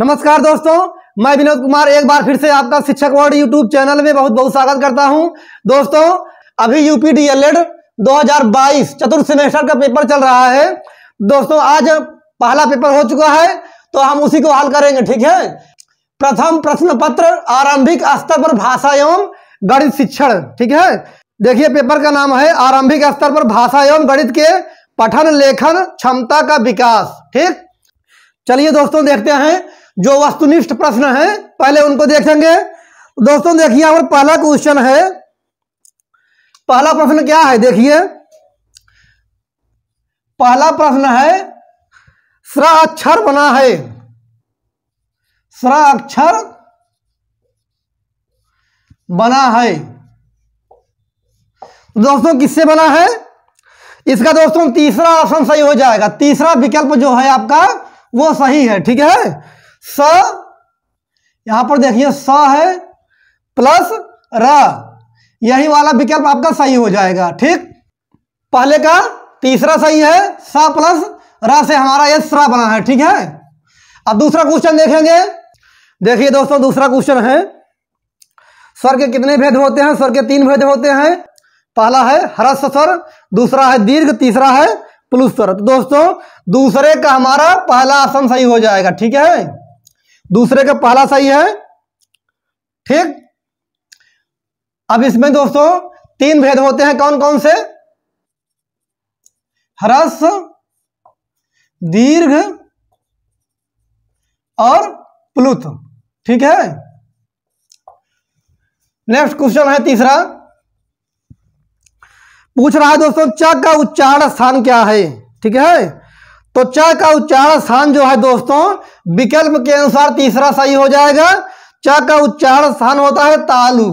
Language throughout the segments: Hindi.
नमस्कार दोस्तों मैं विनोद कुमार एक बार फिर से आपका शिक्षक वर्ड यूट्यूब चैनल में बहुत बहुत स्वागत करता हूं दोस्तों अभी यूपी हजार 2022 चतुर्थ सेमेस्टर का पेपर चल रहा है दोस्तों आज पहला पेपर हो चुका है तो हम उसी को हल करेंगे ठीक है प्रथम प्रश्न पत्र आरंभिक स्तर पर भाषा एवं गणित शिक्षण ठीक है देखिए पेपर का नाम है आरंभिक स्तर पर भाषा एवं गणित के पठन लेखन क्षमता का विकास ठीक चलिए दोस्तों देखते हैं जो वस्तुनिष्ठ प्रश्न है पहले उनको देखेंगे तो दोस्तों देखिए और पहला क्वेश्चन है पहला प्रश्न क्या है देखिए पहला प्रश्न है स्र अक्षर बना है स्र अक्षर बना है तो दोस्तों किससे बना है इसका दोस्तों तीसरा ऑप्शन सही हो जाएगा तीसरा विकल्प जो है आपका वो सही है ठीक है स यहां पर देखिए स है प्लस र यही वाला विकल्प आपका सही हो जाएगा ठीक पहले का तीसरा सही है स प्लस र से हमारा यह स्रा बना है ठीक है अब दूसरा क्वेश्चन देखेंगे देखिए दोस्तों दूसरा क्वेश्चन है स्वर के कितने भेद होते हैं स्वर के तीन भेद होते हैं पहला है हरस स्वर दूसरा है दीर्घ तीसरा है स्वर तो दोस्तों दूसरे का हमारा पहला आसन सही हो जाएगा ठीक है दूसरे का पहला सही है ठीक अब इसमें दोस्तों तीन भेद होते हैं कौन कौन से ह्रस दीर्घ और प्लुत ठीक है नेक्स्ट क्वेश्चन है तीसरा पूछ रहा है दोस्तों च का उच्चारण स्थान क्या है ठीक है तो च का उच्चारण स्थान जो है दोस्तों विकल्प के अनुसार तीसरा सही हो जाएगा च का उच्चारण स्थान होता है तालु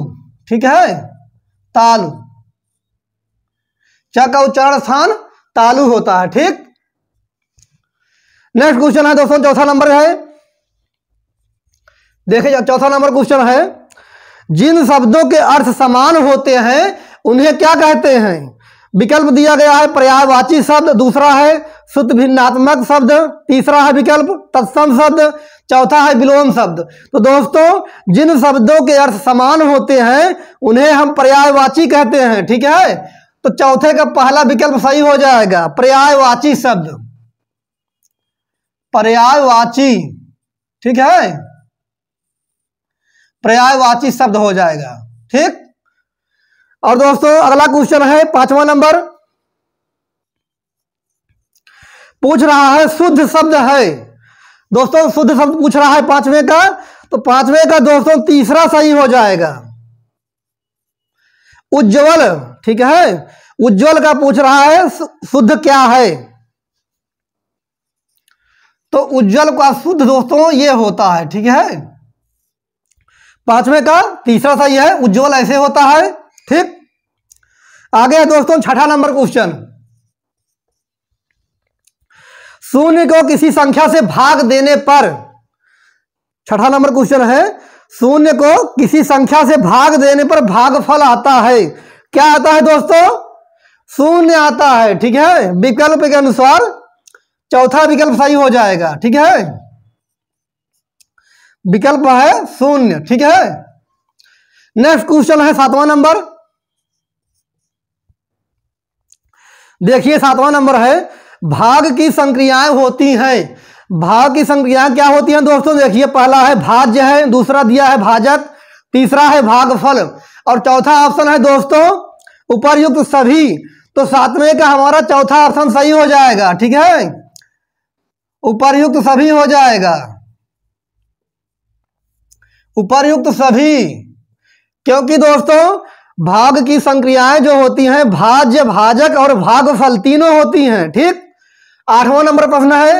ठीक है तालु च का उच्चारण स्थान तालु होता है ठीक नेक्स्ट क्वेश्चन है दोस्तों चौथा नंबर है देखिए चौथा नंबर क्वेश्चन है जिन शब्दों के अर्थ समान होते हैं उन्हें क्या कहते हैं विकल्प दिया गया है पर्यायवाची शब्द दूसरा है शुद्ध भिन्नात्मक शब्द तीसरा है विकल्प तत्सम शब्द चौथा है विलोम शब्द तो दोस्तों जिन शब्दों के अर्थ समान होते हैं उन्हें हम पर्यायवाची कहते हैं ठीक है तो चौथे का पहला विकल्प सही हो जाएगा पर्यायवाची शब्द पर्यायवाची ठीक है पर्यायवाची शब्द हो जाएगा ठीक और दोस्तों अगला क्वेश्चन है पांचवा नंबर पूछ रहा है शुद्ध शब्द है दोस्तों शुद्ध शब्द पूछ रहा है पांचवे का तो पांचवे का दोस्तों तीसरा सही हो जाएगा उज्जवल ठीक है उज्जवल का पूछ रहा है शुद्ध क्या है तो उज्जवल का शुद्ध दोस्तों ये होता है ठीक है पांचवे का तीसरा सही है उज्जवल ऐसे होता है ठीक आ गया दोस्तों छठा नंबर क्वेश्चन शून्य को किसी संख्या से भाग देने पर छठा नंबर क्वेश्चन है शून्य को किसी संख्या से भाग देने पर भागफल आता है क्या आता है दोस्तों शून्य आता है ठीक है विकल्प के अनुसार चौथा विकल्प सही हो जाएगा ठीक है विकल्प है शून्य ठीक है नेक्स्ट क्वेश्चन है सातवां नंबर देखिए सातवां नंबर है भाग की संक्रियाएं होती हैं भाग की संक्रियाएं क्या होती हैं दोस्तों देखिए पहला है भाज्य है दूसरा दिया है भाजक तीसरा है भागफल और चौथा ऑप्शन है दोस्तों उपरयुक्त सभी तो सातवें का हमारा चौथा ऑप्शन सही हो जाएगा ठीक है उपरयुक्त सभी हो जाएगा उपरयुक्त सभी क्योंकि दोस्तों भाग की संक्रियाएं जो होती हैं भाज्य भाजक और फल तीनों होती हैं ठीक आठवां नंबर प्रश्न है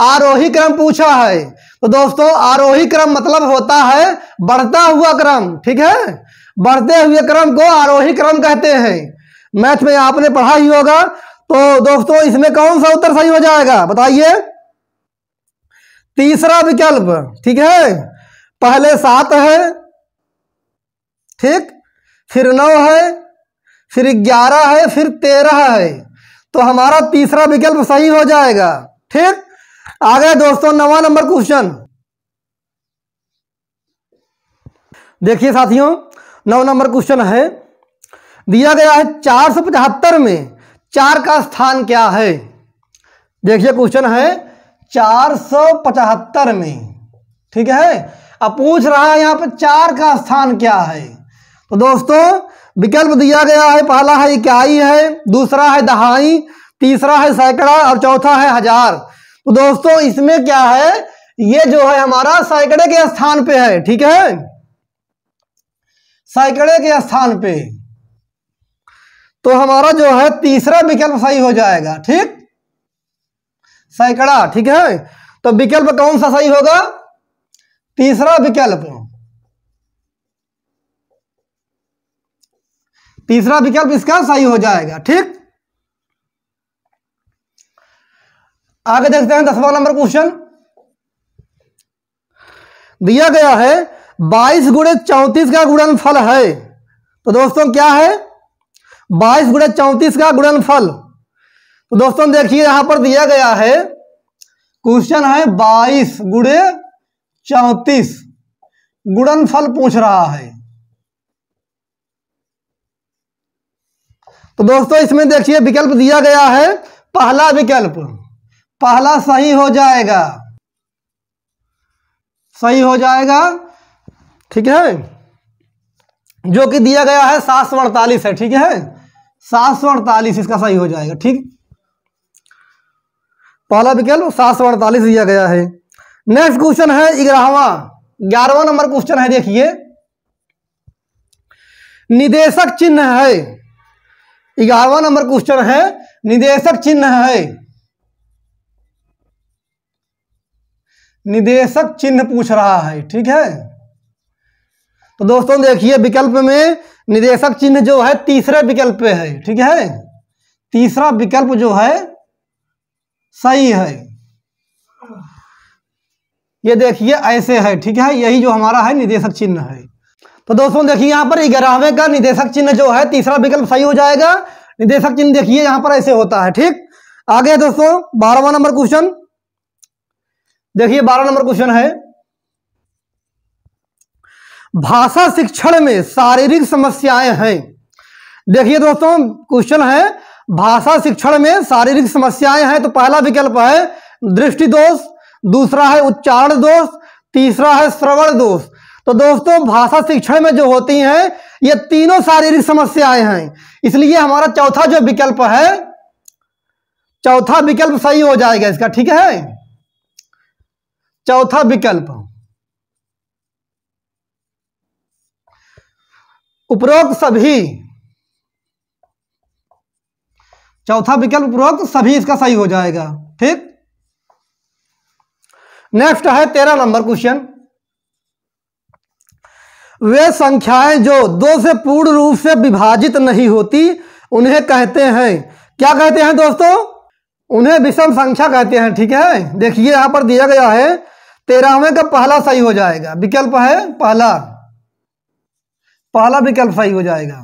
आरोही क्रम पूछा है तो दोस्तों आरोही क्रम मतलब होता है बढ़ता हुआ क्रम ठीक है बढ़ते हुए क्रम को आरोही क्रम कहते हैं मैथ में आपने पढ़ा ही होगा तो दोस्तों इसमें कौन सा उत्तर सही हो जाएगा बताइए तीसरा विकल्प ठीक है पहले सात है ठीक फिर नौ है फिर ग्यारह है फिर तेरह है तो हमारा तीसरा विकल्प सही हो जाएगा ठीक आ गए दोस्तों नवा नंबर क्वेश्चन देखिए साथियों नौ नंबर क्वेश्चन है दिया गया है चार सौ पचहत्तर में चार का स्थान क्या है देखिए क्वेश्चन है चार सौ पचहत्तर में ठीक है अब पूछ रहा है यहां पर चार का स्थान क्या है तो दोस्तों विकल्प दिया गया है पहला है इकाई है दूसरा है दहाई तीसरा है सैकड़ा और चौथा है हजार तो दोस्तों इसमें क्या है ये जो है हमारा सैकड़े के स्थान पे है ठीक है सैकड़े के स्थान पे तो हमारा जो है तीसरा विकल्प सही हो जाएगा ठीक सैकड़ा ठीक है तो विकल्प कौन सा सही होगा तीसरा विकल्प तीसरा विकल्प इसका सही हो जाएगा ठीक आगे देखते हैं दसवा नंबर क्वेश्चन दिया गया है बाईस गुड़े चौंतीस का गुणनफल है तो दोस्तों क्या है बाईस गुड़े चौंतीस का गुणनफल तो दोस्तों देखिए यहां पर दिया गया है क्वेश्चन है बाईस गुड़े चौंतीस गुणनफल पूछ रहा है तो दोस्तों इसमें देखिए विकल्प दिया गया है पहला विकल्प पहला सही हो जाएगा सही हो जाएगा ठीक है जो कि दिया गया है सात सौ अड़तालीस है ठीक है सात सौ अड़तालीस इसका सही हो जाएगा ठीक पहला विकल्प सात सौ अड़तालीस दिया गया है नेक्स्ट क्वेश्चन है ग्यारहवा ग्यारहवा नंबर क्वेश्चन है देखिए निदेशक चिन्ह है ग्यारहवा नंबर क्वेश्चन है निदेशक चिन्ह है निदेशक चिन्ह पूछ रहा है ठीक है तो दोस्तों देखिए विकल्प में निदेशक चिन्ह जो है तीसरे विकल्प पे है ठीक है तीसरा विकल्प जो है सही है ये देखिए ऐसे है ठीक है यही जो हमारा है निदेशक चिन्ह है तो दोस्तों देखिए यहाँ पर ग्यारहवें का निदेशक चिन्ह जो है तीसरा विकल्प सही हो जाएगा निदेशक चिन्ह देखिए यहाँ पर ऐसे होता है ठीक आगे दोस्तों बारहवा नंबर क्वेश्चन देखिए बारह नंबर क्वेश्चन है भाषा शिक्षण में शारीरिक समस्याएं हैं देखिए दोस्तों क्वेश्चन है भाषा शिक्षण में शारीरिक समस्याएं हैं तो पहला विकल्प है दृष्टि दोष दूसरा है उच्चारण दोष तीसरा है श्रवण दोष तो दोस्तों भाषा शिक्षण में जो होती हैं ये तीनों शारीरिक समस्याएं हैं इसलिए हमारा चौथा जो विकल्प है चौथा विकल्प सही हो जाएगा इसका ठीक है चौथा विकल्प उपरोक्त सभी चौथा विकल्प उपरोक्त सभी इसका सही हो जाएगा ठीक नेक्स्ट है तेरह नंबर क्वेश्चन वे संख्याएं जो दो से पूर्ण रूप से विभाजित नहीं होती उन्हें कहते हैं क्या कहते हैं दोस्तों उन्हें विषम संख्या कहते हैं ठीक है देखिए यहां पर दिया गया है तेरहवें का पहला सही हो जाएगा विकल्प है पहला पहला विकल्प सही हो जाएगा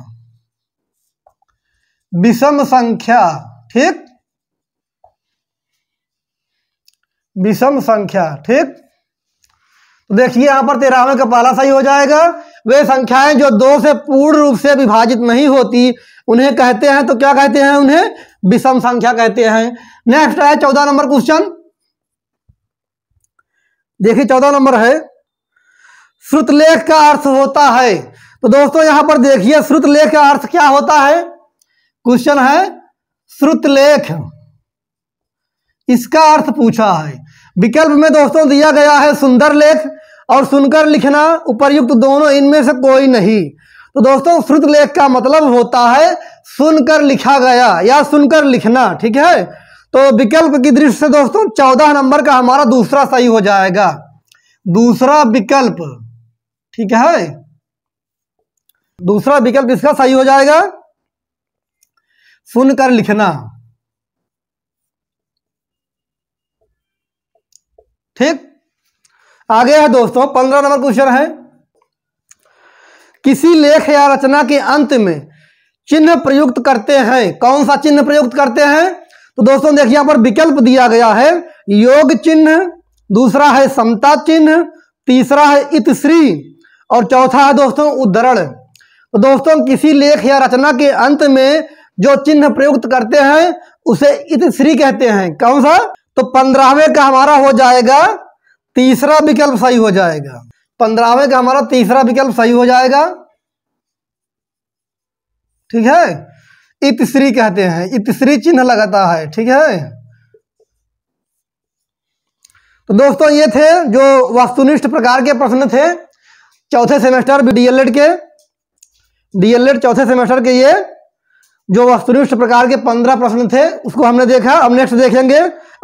विषम संख्या ठीक विषम संख्या ठीक तो देखिए यहां पर तेरहवें का पहला सही हो जाएगा वे संख्याएं जो दो से पूर्ण रूप से विभाजित नहीं होती उन्हें कहते हैं तो क्या कहते हैं उन्हें विषम संख्या कहते हैं नेक्स्ट है चौदह नंबर क्वेश्चन देखिए चौदह नंबर है श्रुतलेख का अर्थ होता है तो दोस्तों यहां पर देखिए श्रुतलेख का अर्थ क्या होता है क्वेश्चन है श्रुतलेख इसका अर्थ पूछा है विकल्प में दोस्तों दिया गया है सुंदर लेख और सुनकर लिखना उपरयुक्त दोनों इनमें से कोई नहीं तो दोस्तों श्रुत लेख का मतलब होता है सुनकर लिखा गया या सुनकर लिखना ठीक है तो विकल्प की दृष्टि से दोस्तों चौदह नंबर का हमारा दूसरा सही हो जाएगा दूसरा विकल्प ठीक है दूसरा विकल्प इसका सही हो जाएगा सुनकर लिखना ठीक आगे है दोस्तों पंद्रह नंबर क्वेश्चन है किसी लेख या रचना के अंत में चिन्ह प्रयुक्त करते हैं कौन सा चिन्ह प्रयुक्त करते हैं तो दोस्तों देखिए यहां पर विकल्प दिया गया है योग चिन्ह दूसरा है समता चिन्ह तीसरा है इतश्री और चौथा है दोस्तों उद्धरण तो दोस्तों किसी लेख या रचना के अंत में जो चिन्ह प्रयुक्त करते हैं उसे इतश्री कहते हैं कौन सा तो पंद्रहवें का हमारा हो जाएगा तीसरा विकल्प सही हो जाएगा पंद्रहवें का हमारा तीसरा विकल्प सही हो जाएगा ठीक है इतश्री कहते हैं इतश्री चिन्ह लगाता है ठीक है तो दोस्तों ये थे जो वस्तुनिष्ठ प्रकार के प्रश्न थे चौथे सेमेस्टर डीएलएड के डीएलएड चौथे सेमेस्टर के ये जो वस्तुनिष्ठ प्रकार के पंद्रह प्रश्न थे उसको हमने देखा अब नेक्स्ट देखेंगे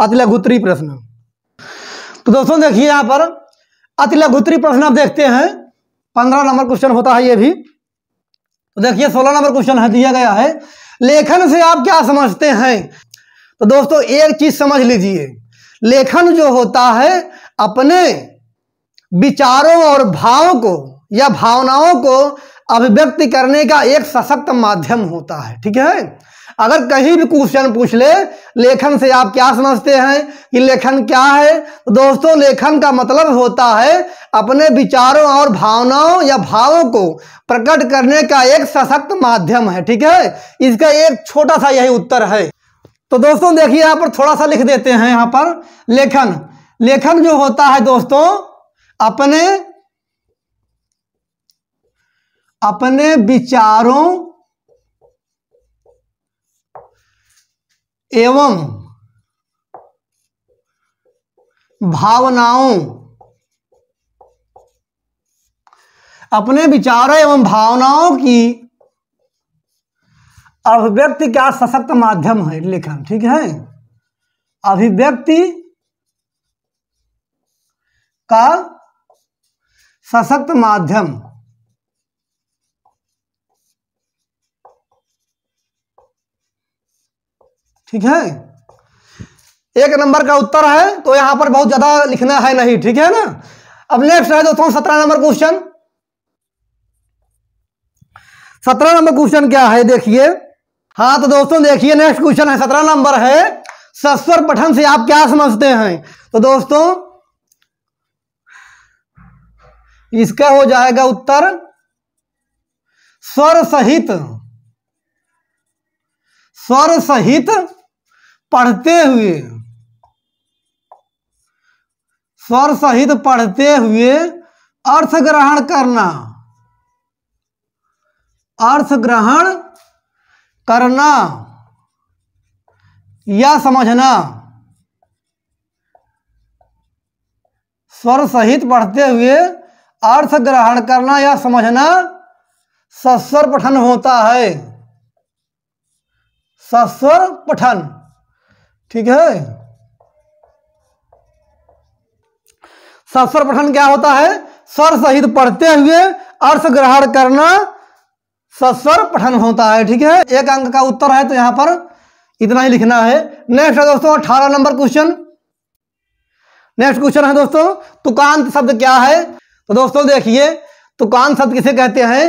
अति लघुत्री प्रश्न तो दोस्तों देखिए यहाँ पर अति लघुतरी प्रश्न आप देखते हैं पंद्रह नंबर क्वेश्चन होता है ये भी तो देखिए सोलह नंबर क्वेश्चन है दिया गया है लेखन से आप क्या समझते हैं तो दोस्तों एक चीज समझ लीजिए लेखन जो होता है अपने विचारों और भावों को या भावनाओं को अभिव्यक्ति करने का एक सशक्त माध्यम होता है ठीक है अगर कहीं भी क्वेश्चन पूछ ले लेखन से आप क्या समझते हैं कि लेखन क्या है तो दोस्तों लेखन का मतलब होता है अपने विचारों और भावनाओं या भावों को प्रकट करने का एक सशक्त माध्यम है ठीक है इसका एक छोटा सा यही उत्तर है तो दोस्तों देखिए यहाँ पर थोड़ा सा लिख देते हैं यहाँ पर लेखन लेखन जो होता है दोस्तों अपने अपने विचारों एवं भावनाओं अपने विचारों एवं भावनाओं की अभिव्यक्ति का सशक्त माध्यम है लेखन ठीक है अभिव्यक्ति का सशक्त माध्यम ठीक है एक नंबर का उत्तर है तो यहां पर बहुत ज्यादा लिखना है नहीं ठीक है ना अब नेक्स्ट है दोस्तों सत्रह नंबर क्वेश्चन सत्रह नंबर क्वेश्चन क्या है देखिए हाँ तो दोस्तों देखिए नेक्स्ट क्वेश्चन है सत्रह नंबर है सस्वर पठन से आप क्या समझते हैं तो दोस्तों इसका हो जाएगा उत्तर स्वर सहित स्वर सहित पढ़ते हुए स्वर सहित पढ़ते हुए अर्थ ग्रहण करना अर्थ ग्रहण करना या समझना स्वर सहित पढ़ते हुए अर्थ ग्रहण करना या समझना सस्वर पठन होता है सस्वर पठन ठीक है सस्वर पठन क्या होता है स्वर सहित पढ़ते हुए अर्थ ग्रहण करना सस्वर पठन होता है ठीक है एक अंक का उत्तर है तो यहां पर इतना ही लिखना है नेक्स्ट है दोस्तों अठारह नंबर क्वेश्चन नेक्स्ट क्वेश्चन है दोस्तों तुकांत शब्द क्या है तो दोस्तों देखिए तुकांत शब्द किसे कहते हैं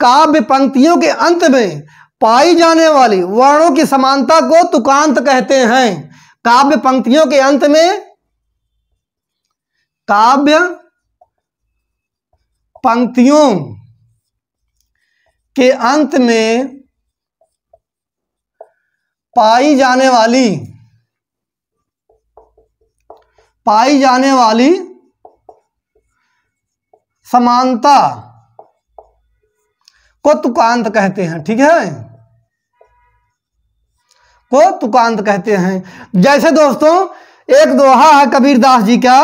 काव्य पंक्तियों के अंत में पाई जाने वाली वर्णों की समानता को तुकांत कहते हैं काव्य पंक्तियों के अंत में काव्य पंक्तियों के अंत में पाई जाने वाली पाई जाने वाली समानता को तुकांत कहते हैं ठीक है को तुकांत कहते हैं जैसे दोस्तों एक दोहा है कबीरदास जी का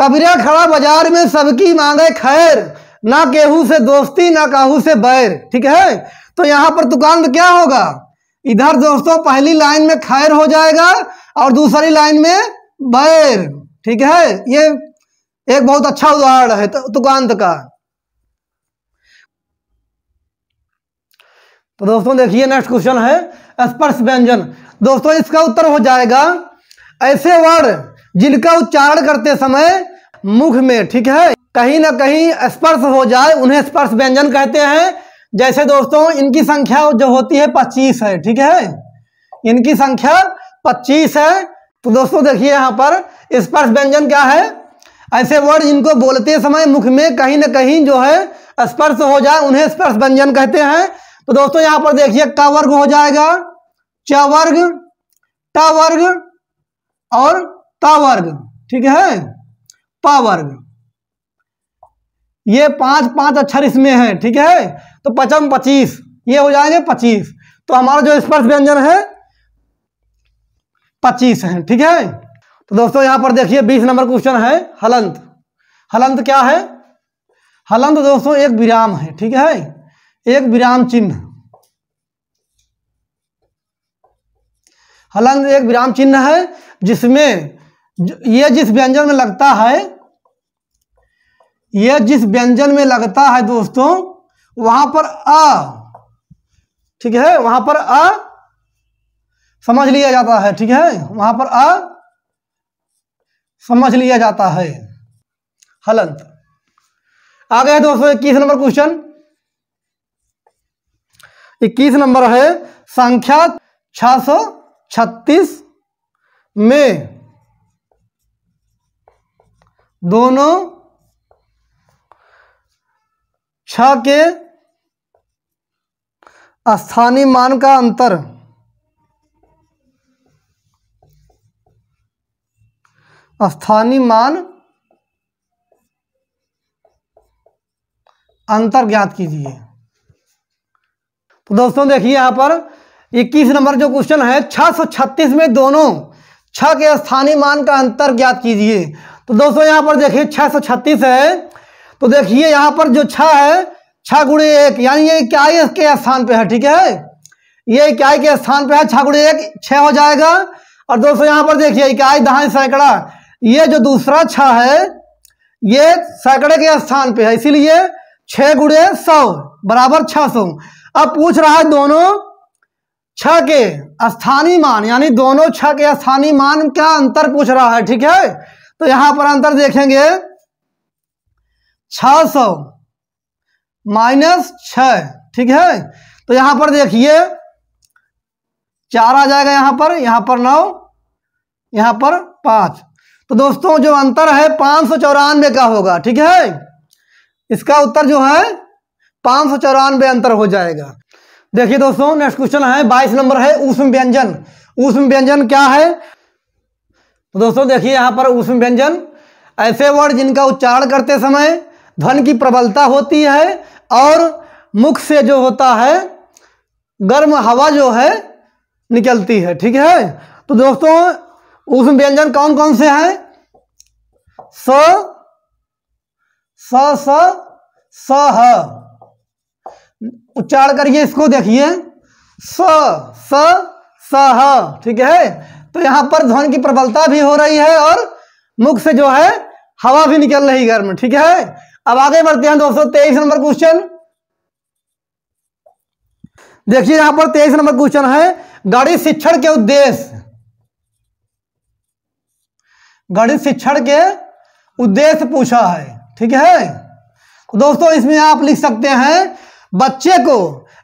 कबीरा खड़ा बाजार में सबकी मांगे खैर ना केहू से दोस्ती ना काहू से बैर ठीक है तो यहां पर तुकांत क्या होगा इधर दोस्तों पहली लाइन में खैर हो जाएगा और दूसरी लाइन में बैर ठीक है ये एक बहुत अच्छा उदाहरण है तो तुकांत का तो दोस्तों देखिए नेक्स्ट क्वेश्चन है स्पर्श व्यंजन दोस्तों इसका उत्तर हो जाएगा ऐसे वर्ड जिनका उच्चारण करते समय मुख में ठीक है कहीं ना कहीं स्पर्श हो जाए उन्हें स्पर्श व्यंजन कहते हैं जैसे दोस्तों इनकी संख्या जो होती है पच्चीस है ठीक है इनकी संख्या पच्चीस है तो दोस्तों देखिए यहाँ पर स्पर्श व्यंजन क्या है ऐसे वर्ड इनको बोलते समय मुख में कहीं ना कहीं जो है स्पर्श हो जाए उन्हें स्पर्श व्यंजन कहते हैं तो दोस्तों यहां पर देखिए क वर्ग हो जाएगा च वर्ग ट वर्ग और त वर्ग ठीक है प वर्ग ये पांच पांच अक्षर इसमें है ठीक है तो पचम पच्चीस ये हो जाएंगे पच्चीस तो हमारा जो स्पर्श व्यंजन है पच्चीस है ठीक है तो दोस्तों यहां पर देखिए बीस नंबर क्वेश्चन है हलंत हलंत क्या है हलंत दोस्तों एक विराम है ठीक है एक विराम चिन्ह हलंत एक विराम चिन्ह है जिसमें यह जिस व्यंजन में लगता है यह जिस व्यंजन में लगता है दोस्तों वहां पर अ ठीक है वहां पर अ समझ लिया जाता है ठीक है वहां पर अ समझ लिया जाता है हलंत आ गए दोस्तों इक्कीस नंबर क्वेश्चन इक्कीस नंबर है संख्या छत्तीस में दोनों छ के स्थानीय मान का अंतर स्थानीय मान अंतर ज्ञात कीजिए तो दोस्तों देखिए यहाँ पर 21 नंबर जो क्वेश्चन है छह में दोनों छः के स्थानीय मान का अंतर ज्ञात कीजिए तो दोस्तों यहाँ पर देखिए छह है तो देखिए यहाँ पर जो छः है छः गुड़े एक यानी ये इक्याई के स्थान पे है ठीक है ये इक्याई के स्थान पे है छः गुड़े एक छः हो जाएगा और दोस्तों यहाँ पर देखिए इक्याई दहाई सैकड़ा ये जो दूसरा छः है ये सैकड़े के स्थान पे है इसीलिए छः गुड़े सौ बराबर छः सौ अब पूछ रहा है दोनों छ के स्थानीय मान यानी दोनों छ के स्थानीय मान क्या अंतर पूछ रहा है ठीक है तो यहां पर अंतर देखेंगे छ सौ माइनस छ ठीक है तो यहां पर देखिए चार आ जाएगा यहां पर यहां पर नौ यहां पर पांच तो दोस्तों जो अंतर है पांच सौ चौरानवे का होगा ठीक है इसका उत्तर जो है पांच सौ चौरानवे अंतर हो जाएगा देखिए दोस्तों नेक्स्ट क्वेश्चन है बाईस नंबर है उष्म व्यंजन उष्म व्यंजन क्या है तो दोस्तों देखिए यहां पर उष्म व्यंजन ऐसे वर्ड जिनका उच्चारण करते समय धन की प्रबलता होती है और मुख से जो होता है गर्म हवा जो है निकलती है ठीक है तो दोस्तों उष्म व्यंजन कौन कौन से हैं स स स स उच्चारण करिए इसको देखिए स स सह ठीक है तो यहां पर ध्वन की प्रबलता भी हो रही है और मुख से जो है हवा भी निकल रही घर में ठीक है अब आगे बढ़ते हैं दोस्तों तेईस नंबर क्वेश्चन देखिए यहां पर तेईस नंबर क्वेश्चन है गणित शिक्षण के उद्देश्य गणित शिक्षण के उद्देश्य पूछा है ठीक है तो दोस्तों इसमें आप लिख सकते हैं बच्चे को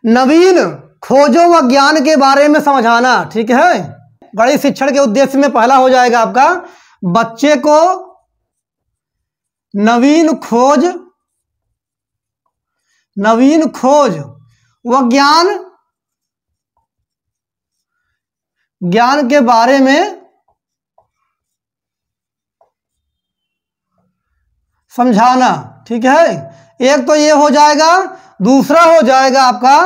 नवीन खोजों व ज्ञान के बारे में समझाना ठीक है बड़े शिक्षण के उद्देश्य में पहला हो जाएगा आपका बच्चे को नवीन खोज नवीन खोज व ज्ञान ज्ञान के बारे में समझाना ठीक है एक तो ये हो जाएगा दूसरा हो जाएगा आपका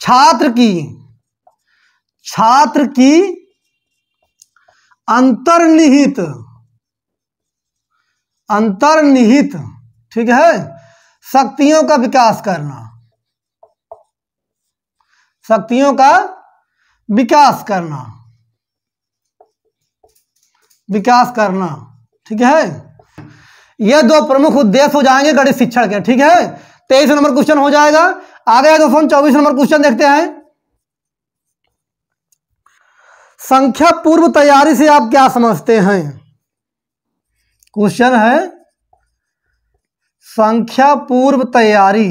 छात्र की छात्र की अंतर्निहित अंतर्निहित ठीक है शक्तियों का विकास करना शक्तियों का विकास करना विकास करना ठीक है ये दो प्रमुख उद्देश्य हो जाएंगे गणित शिक्षण के ठीक है तेईस नंबर क्वेश्चन हो जाएगा आ गया दोस्तों चौबीस नंबर क्वेश्चन देखते हैं संख्या पूर्व तैयारी से आप क्या समझते हैं क्वेश्चन है संख्या पूर्व तैयारी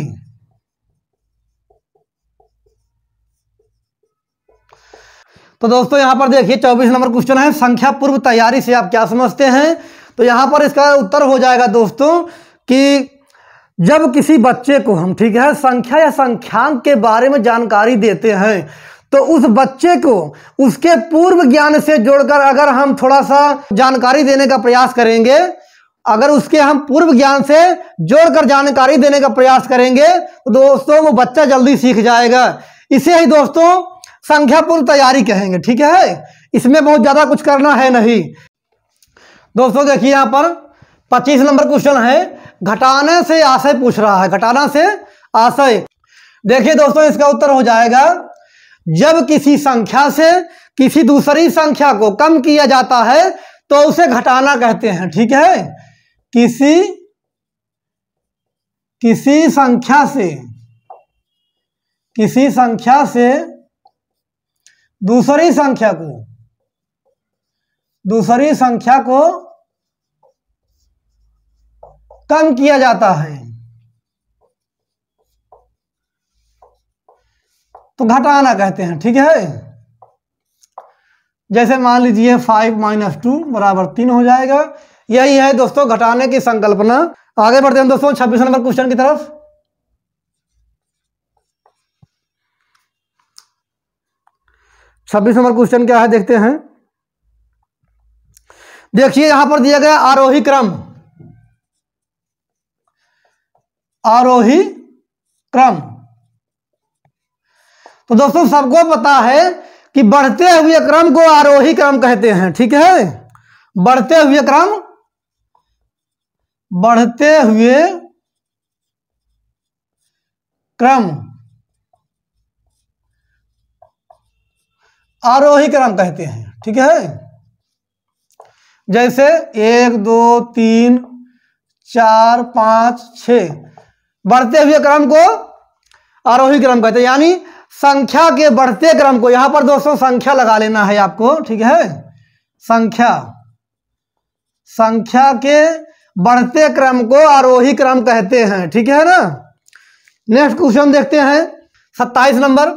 तो दोस्तों यहां पर देखिए चौबीस नंबर क्वेश्चन है संख्या पूर्व तैयारी से आप क्या समझते हैं तो यहां पर इसका उत्तर हो जाएगा दोस्तों कि जब किसी बच्चे को हम ठीक है संख्या या संख्यांक के बारे में जानकारी देते हैं तो उस बच्चे को उसके पूर्व ज्ञान से जोड़कर अगर हम थोड़ा सा जानकारी देने का प्रयास करेंगे अगर उसके हम पूर्व ज्ञान से जोड़कर जानकारी देने का प्रयास करेंगे तो दोस्तों वो बच्चा जल्दी सीख जाएगा इसे ही दोस्तों संख्या पूर्व तैयारी कहेंगे ठीक है इसमें बहुत ज़्यादा कुछ करना है नहीं दोस्तों देखिए यहां पर पच्चीस नंबर क्वेश्चन है घटाने से आशय पूछ रहा है घटाना से आशय देखिए दोस्तों इसका उत्तर हो जाएगा जब किसी संख्या से किसी दूसरी संख्या को कम किया जाता है तो उसे घटाना कहते हैं ठीक है किसी किसी संख्या से किसी संख्या से दूसरी संख्या को दूसरी संख्या को कम किया जाता है तो घटाना कहते हैं ठीक है जैसे मान लीजिए फाइव माइनस टू बराबर तीन हो जाएगा यही है दोस्तों घटाने की संकल्पना आगे बढ़ते हैं दोस्तों छब्बीस नंबर क्वेश्चन की तरफ छब्बीस नंबर क्वेश्चन क्या है देखते हैं देखिए यहां पर दिया गया आरोही क्रम आरोही क्रम तो दोस्तों सबको पता है कि बढ़ते हुए क्रम को आरोही क्रम कहते हैं ठीक है बढ़ते हुए क्रम बढ़ते हुए क्रम आरोही क्रम कहते हैं ठीक है जैसे एक दो तीन चार पांच छ बढ़ते हुए क्रम को आरोही क्रम कहते हैं यानी संख्या के बढ़ते क्रम को यहां पर दोस्तों संख्या लगा लेना है आपको ठीक है संख्या संख्या के बढ़ते क्रम को आरोही क्रम कहते हैं ठीक है ना नेक्स्ट क्वेश्चन देखते हैं सत्ताईस नंबर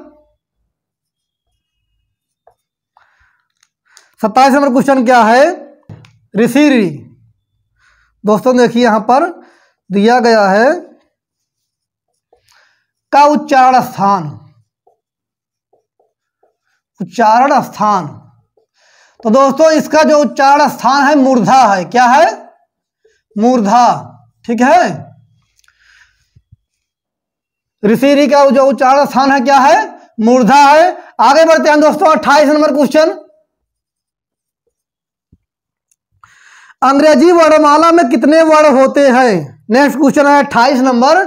सत्ताईस नंबर क्वेश्चन क्या है ऋषि दोस्तों देखिए यहां पर दिया गया है का उच्चारण स्थान उच्चारण स्थान तो दोस्तों इसका जो उच्चारण स्थान है मूर्धा है क्या है मूर्धा ठीक है ऋषिरी का जो उच्चारण स्थान है क्या है मूर्धा है आगे बढ़ते हैं दोस्तों अट्ठाईस नंबर क्वेश्चन अंग्रेजी वर्णमाला में कितने वर्ण होते हैं नेक्स्ट क्वेश्चन है अट्ठाईस नंबर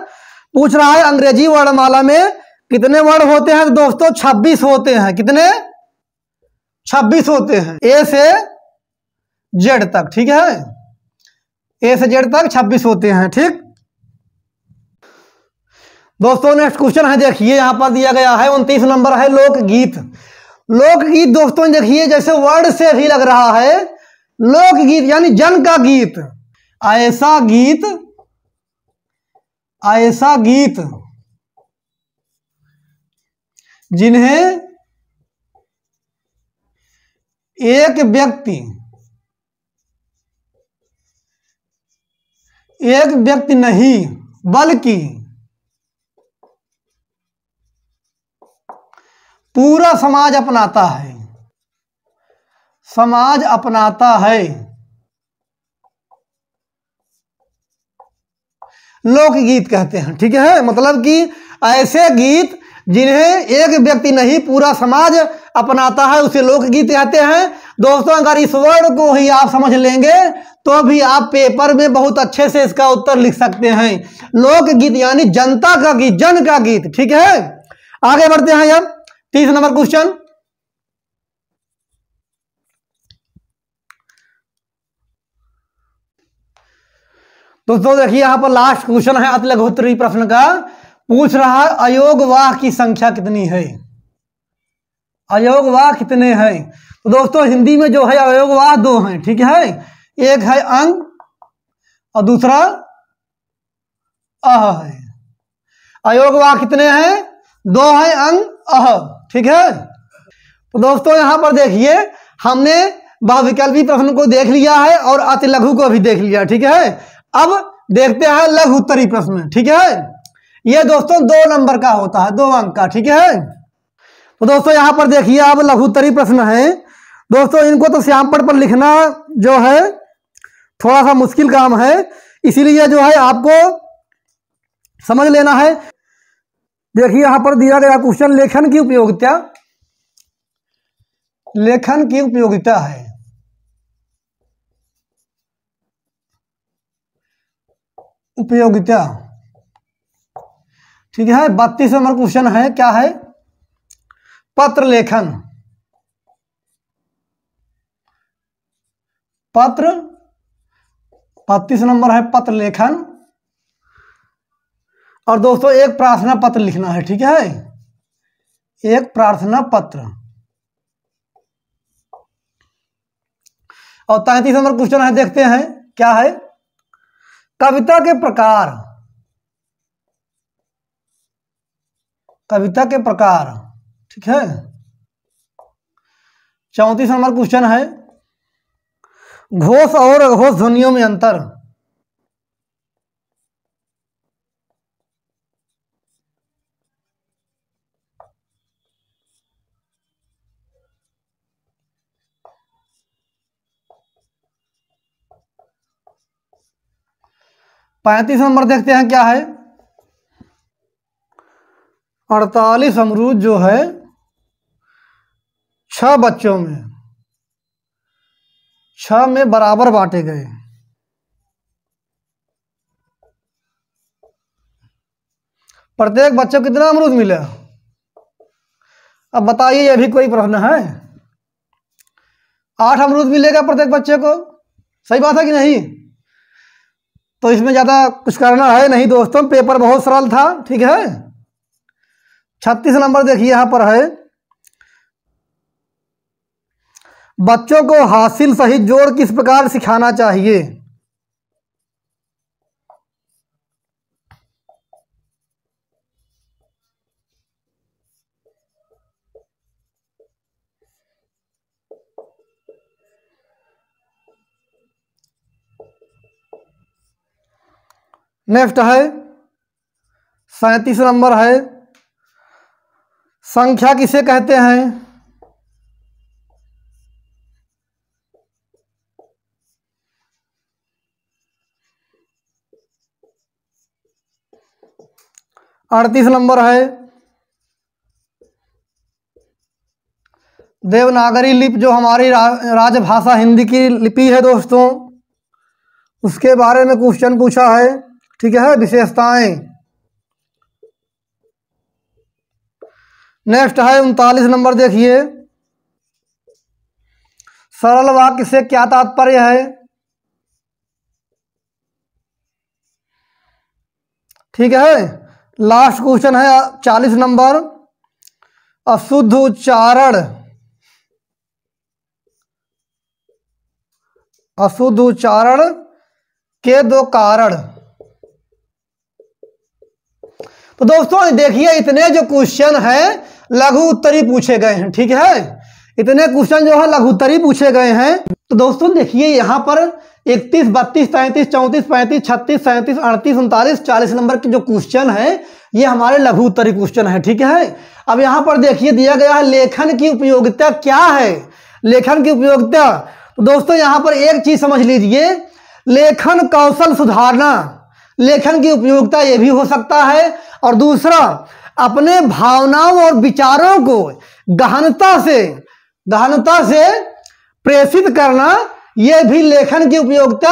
पूछ रहा है अंग्रेजी वर्णमाला में कितने वर्ण होते हैं दोस्तों 26 होते हैं कितने 26 होते हैं ए से जेड तक ठीक है ए से जेड तक 26 होते हैं ठीक दोस्तों नेक्स्ट क्वेश्चन है देखिए यहां पर दिया गया है उनतीस नंबर है लोकगीत लोकगीत दोस्तों देखिए जैसे वर्ड से भी लग रहा है लोकगीत यानी जन का गीत ऐसा गीत ऐसा गीत जिन्हें एक व्यक्ति एक व्यक्ति नहीं बल्कि पूरा समाज अपनाता है समाज अपनाता है लोकगीत कहते हैं ठीक है मतलब कि ऐसे गीत जिन्हें एक व्यक्ति नहीं पूरा समाज अपनाता है उसे लोकगीत कहते हैं दोस्तों अगर इस वर्ड को ही आप समझ लेंगे तो भी आप पेपर में बहुत अच्छे से इसका उत्तर लिख सकते हैं लोकगीत यानी जनता का गीत जन का गीत ठीक है आगे बढ़ते हैं हम तीस नंबर क्वेश्चन तो दोस्तों देखिए यहाँ पर लास्ट क्वेश्चन है लघुत्तरी प्रश्न का पूछ रहा है अयोग वाह की संख्या कितनी है अयोग वाह कितने हैं तो दोस्तों हिंदी में जो है अयोग वाह दो हैं ठीक है एक है अंग और दूसरा अह है अयोग वाह कितने हैं दो है अंग अह ठीक है तो दोस्तों यहाँ पर देखिए हमने बहुविकल्पी प्रश्न को देख लिया है और लघु को भी देख लिया ठीक है अब देखते हैं लघु उत्तरी प्रश्न ठीक है ये दोस्तों दो नंबर का होता है दो अंक का ठीक है तो दोस्तों यहां पर देखिए अब लघु उत्तरी प्रश्न है दोस्तों इनको तो श्यामपट पर लिखना जो है थोड़ा सा मुश्किल काम है इसीलिए जो है आपको समझ लेना है देखिए यहां पर दिया गया क्वेश्चन लेखन की उपयोगिता लेखन की उपयोगिता है उपयोगिता ठीक है बत्तीस नंबर क्वेश्चन है क्या है पत्र लेखन पत्र बत्तीस नंबर है पत्र लेखन और दोस्तों एक प्रार्थना पत्र लिखना है ठीक है एक प्रार्थना पत्र और तैतीस नंबर क्वेश्चन है देखते हैं क्या है कविता के प्रकार कविता के प्रकार ठीक है चौंतीस नंबर क्वेश्चन है घोष और घोष ध्वनियों में अंतर पैंतीस नंबर देखते हैं क्या है अड़तालीस अमरूद जो है छह बच्चों में छह में बराबर बांटे गए प्रत्येक बच्चे को कितना अमरूद मिला अब बताइए यह भी कोई प्रश्न है आठ अमरूद मिलेगा प्रत्येक बच्चे को सही बात है कि नहीं तो इसमें ज़्यादा कुछ करना है नहीं दोस्तों पेपर बहुत सरल था ठीक है छत्तीस नंबर देखिए यहाँ पर है बच्चों को हासिल सहित जोड़ किस प्रकार सिखाना चाहिए नेक्स्ट है सैतीस नंबर है संख्या किसे कहते हैं अड़तीस नंबर है देवनागरी लिपि जो हमारी रा, राजभाषा हिंदी की लिपि है दोस्तों उसके बारे में क्वेश्चन पूछा है ठीक है विशेषताएं नेक्स्ट है उनतालीस नंबर देखिए सरल वाक्य से क्या तात्पर्य है ठीक है लास्ट क्वेश्चन है चालीस नंबर अशुद्ध उच्चारण अशुद्ध उच्चारण के दो कारण तो दोस्तों देखिए इतने जो क्वेश्चन है लघु उत्तरी पूछे गए हैं ठीक है इतने क्वेश्चन जो है लघु उत्तरी पूछे गए हैं तो दोस्तों देखिए यहाँ पर इकतीस बत्तीस तैंतीस चौंतीस पैंतीस छत्तीस सैंतीस अड़तीस उनतालीस चालीस नंबर के जो क्वेश्चन है ये हमारे लघु उत्तरी क्वेश्चन है ठीक है अब यहाँ पर देखिए दिया गया है लेखन की उपयोगिता क्या है लेखन की उपयोगिता तो दोस्तों यहाँ पर एक चीज समझ लीजिए लेखन कौशल सुधारना लेखन की उपयोगिता यह भी हो सकता है और दूसरा अपने भावनाओं और विचारों को गहनता से गहनता से प्रेषित करना यह भी लेखन की उपयोगिता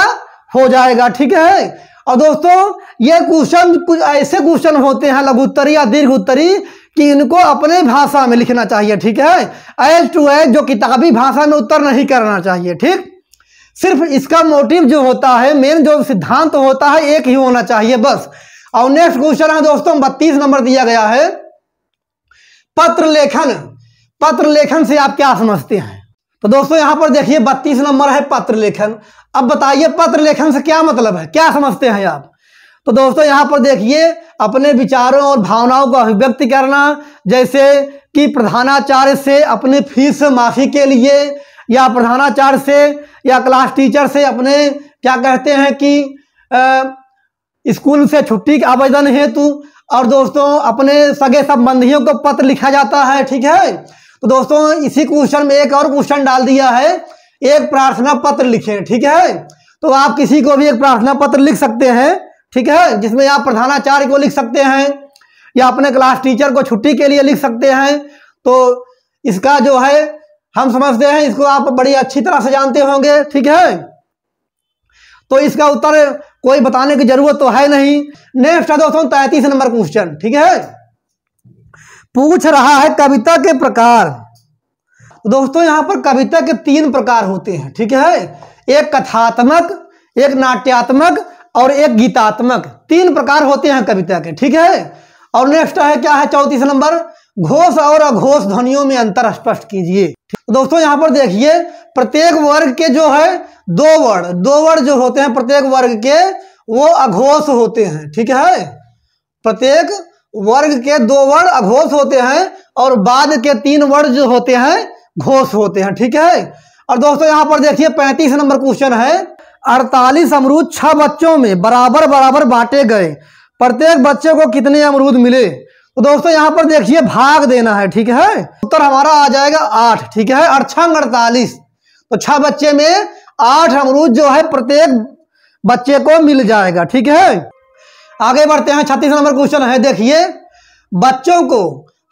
हो जाएगा ठीक है और दोस्तों ये क्वेश्चन कुछ ऐसे क्वेश्चन होते हैं लघु उत्तरी या दीर्घ उत्तरी कि इनको अपने भाषा में लिखना चाहिए ठीक है एल टू एल जो किताबी भाषा में उत्तर नहीं करना चाहिए ठीक सिर्फ इसका मोटिव जो होता है मेन जो सिद्धांत तो होता है एक ही होना चाहिए बस और नेक्स्ट क्वेश्चन है दोस्तों बत्तीस नंबर दिया गया है पत्र लेखन पत्र लेखन से आप क्या समझते हैं तो दोस्तों यहां पर देखिए बत्तीस नंबर है पत्र लेखन अब बताइए पत्र लेखन से क्या मतलब है क्या समझते हैं आप तो दोस्तों यहां पर देखिए अपने विचारों और भावनाओं को अभिव्यक्त करना जैसे कि प्रधानाचार्य से अपनी फीस माफी के लिए या प्रधानाचार्य से या क्लास टीचर से अपने क्या कहते हैं कि स्कूल से छुट्टी के आवेदन हेतु और दोस्तों अपने सगे संबंधियों को पत्र लिखा जाता है ठीक है तो दोस्तों इसी क्वेश्चन में एक और क्वेश्चन डाल दिया है एक प्रार्थना पत्र लिखें ठीक है तो आप किसी को भी एक प्रार्थना पत्र लिख सकते हैं ठीक है जिसमें आप प्रधानाचार्य को लिख सकते हैं या अपने क्लास टीचर को छुट्टी के लिए लिख सकते हैं तो इसका जो है हम समझते हैं इसको आप बड़ी अच्छी तरह से जानते होंगे ठीक है तो इसका उत्तर कोई बताने की जरूरत तो है नहीं नेक्स्ट है दोस्तों तैतीस नंबर क्वेश्चन ठीक है पूछ रहा है कविता के प्रकार तो दोस्तों यहां पर कविता के तीन प्रकार होते हैं ठीक है एक कथात्मक एक नाट्यात्मक और एक गीतात्मक तीन प्रकार होते हैं कविता के ठीक है और नेक्स्ट है क्या है चौतीस नंबर घोष और अघोष ध्वनियों में अंतर स्पष्ट कीजिए दोस्तों यहाँ पर देखिए प्रत्येक वर्ग के जो है दो वर्ण दो वर्ण जो होते हैं प्रत्येक वर्ग के वो अघोष होते हैं ठीक है प्रत्येक वर्ग के दो वर्ण अघोष होते हैं और बाद के तीन वर्ण जो होते हैं घोष होते हैं ठीक है और दोस्तों यहाँ पर देखिए पैंतीस नंबर क्वेश्चन है अड़तालीस अमरूद छह बच्चों में बराबर बराबर बांटे गए प्रत्येक बच्चे को कितने अमरूद मिले तो दोस्तों यहाँ पर देखिए भाग देना है ठीक है उत्तर हमारा आ जाएगा आठ ठीक है अड़छंग अड़तालीस तो छह बच्चे में आठ अमरूद जो है प्रत्येक बच्चे को मिल जाएगा ठीक है आगे बढ़ते हैं छत्तीस नंबर क्वेश्चन है देखिए बच्चों को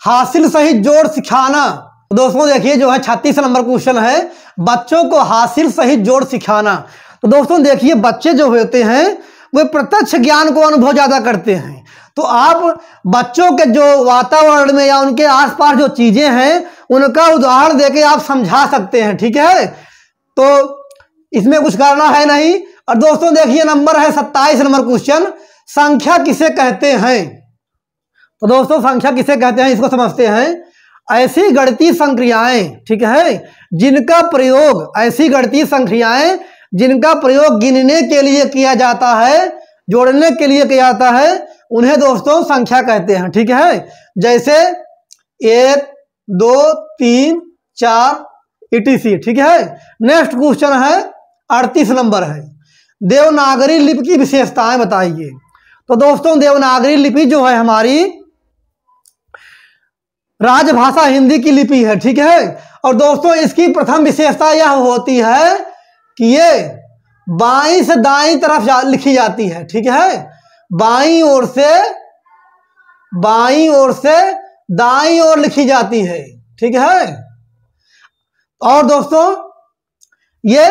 हासिल सहित जोड़ सिखाना तो दोस्तों देखिए जो है छत्तीस नंबर क्वेश्चन है बच्चों को हासिल सहित जोड़ सिखाना तो दोस्तों देखिए बच्चे जो होते हैं वे प्रत्यक्ष ज्ञान को अनुभव ज़्यादा करते हैं तो आप बच्चों के जो वातावरण में या उनके आसपास जो चीजें हैं उनका उदाहरण देके आप समझा सकते हैं ठीक है तो इसमें कुछ करना है नहीं और दोस्तों देखिए नंबर है सत्ताईस नंबर क्वेश्चन संख्या किसे कहते हैं तो दोस्तों संख्या किसे कहते हैं इसको समझते हैं ऐसी गणती संक्रियाएं ठीक है जिनका प्रयोग ऐसी गणती संक्रियाएं जिनका प्रयोग गिनने के लिए किया जाता है जोड़ने के लिए किया जाता है उन्हें दोस्तों संख्या कहते हैं ठीक है जैसे एक दो तीन चार इटीसी ठीक है नेक्स्ट क्वेश्चन है अड़तीस नंबर है देवनागरी लिपि की विशेषताएं बताइए तो दोस्तों देवनागरी लिपि जो है हमारी राजभाषा हिंदी की लिपि है ठीक है और दोस्तों इसकी प्रथम विशेषता यह होती है कि ये बाई से दाई तरफ जा, लिखी जाती है ठीक है बाई ओर से बाई ओर से दाई ओर लिखी जाती है ठीक है और दोस्तों ये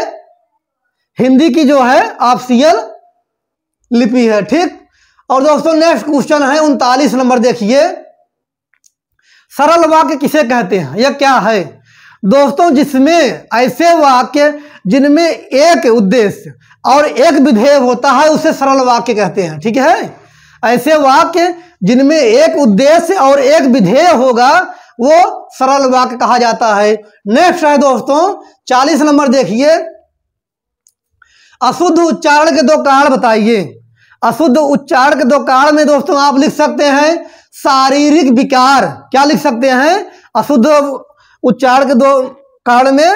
हिंदी की जो है ऑप्शियल लिपि है ठीक और दोस्तों नेक्स्ट क्वेश्चन है उनतालीस नंबर देखिए सरल वाक्य किसे कहते हैं यह क्या है दोस्तों जिसमें ऐसे वाक्य जिनमें एक उद्देश्य और एक विधेय होता है उसे सरल वाक्य कहते हैं ठीक है ऐसे वाक्य जिनमें एक उद्देश्य और एक विधेय होगा वो सरल वाक्य कहा जाता है नेक्स्ट है दोस्तों चालीस नंबर देखिए अशुद्ध उच्चारण के दो कारण बताइए अशुद्ध उच्चारण के दो कारण में दोस्तों आप लिख सकते हैं शारीरिक विकार क्या लिख सकते हैं अशुद्ध उच्चार के दो कारण में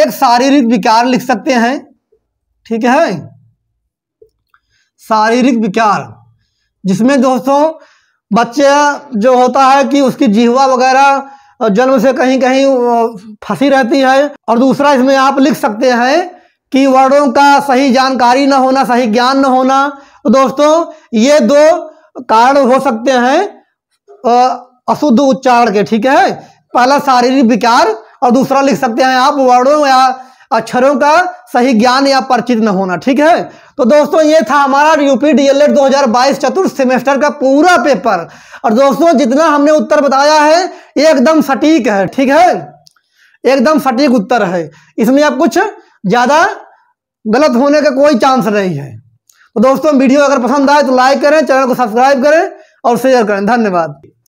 एक शारीरिक विकार लिख सकते हैं ठीक है शारीरिक विकार जिसमें दोस्तों बच्चे जो होता है कि उसकी जिहवा वगैरह जन्म से कहीं कहीं फंसी रहती है और दूसरा इसमें आप लिख सकते हैं कि वर्णों का सही जानकारी न होना सही ज्ञान न होना तो दोस्तों ये दो कारण हो सकते हैं अशुद्ध उच्चारण के ठीक है पहला शारीरिक विकार और दूसरा लिख सकते हैं आप वर्णों या अक्षरों का सही ज्ञान या परिचित न होना ठीक है तो दोस्तों ये था हमारा यूपी डीएलएड 2022 चतुर्थ सेमेस्टर का पूरा पेपर और दोस्तों जितना हमने उत्तर बताया है ये एकदम सटीक है ठीक है एकदम सटीक उत्तर है इसमें आप कुछ ज़्यादा गलत होने का कोई चांस नहीं है तो दोस्तों वीडियो अगर पसंद आए तो लाइक करें चैनल को सब्सक्राइब करें और शेयर करें धन्यवाद